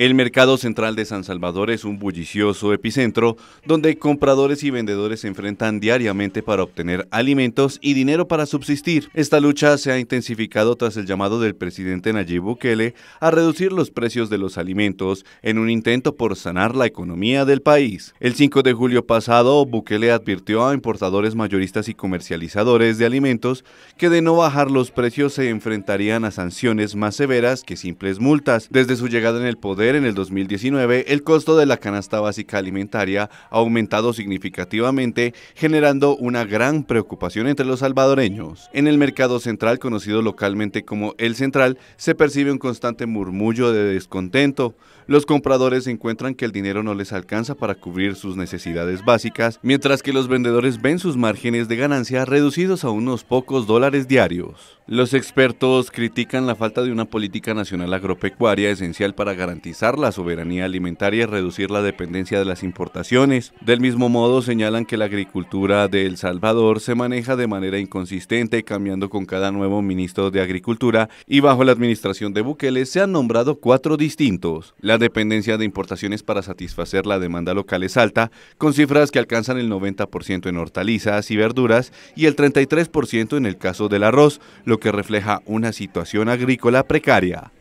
El mercado central de San Salvador es un bullicioso epicentro donde compradores y vendedores se enfrentan diariamente para obtener alimentos y dinero para subsistir. Esta lucha se ha intensificado tras el llamado del presidente Nayib Bukele a reducir los precios de los alimentos en un intento por sanar la economía del país. El 5 de julio pasado, Bukele advirtió a importadores mayoristas y comercializadores de alimentos que de no bajar los precios se enfrentarían a sanciones más severas que simples multas. Desde su llegada en el poder, en el 2019 el costo de la canasta básica alimentaria ha aumentado significativamente, generando una gran preocupación entre los salvadoreños. En el mercado central, conocido localmente como El Central, se percibe un constante murmullo de descontento. Los compradores encuentran que el dinero no les alcanza para cubrir sus necesidades básicas, mientras que los vendedores ven sus márgenes de ganancia reducidos a unos pocos dólares diarios. Los expertos critican la falta de una política nacional agropecuaria esencial para garantizar la soberanía alimentaria y reducir la dependencia de las importaciones. Del mismo modo, señalan que la agricultura de El Salvador se maneja de manera inconsistente, cambiando con cada nuevo ministro de Agricultura y bajo la administración de Bukele se han nombrado cuatro distintos. La dependencia de importaciones para satisfacer la demanda local es alta, con cifras que alcanzan el 90% en hortalizas y verduras y el 33% en el caso del arroz, lo que refleja una situación agrícola precaria.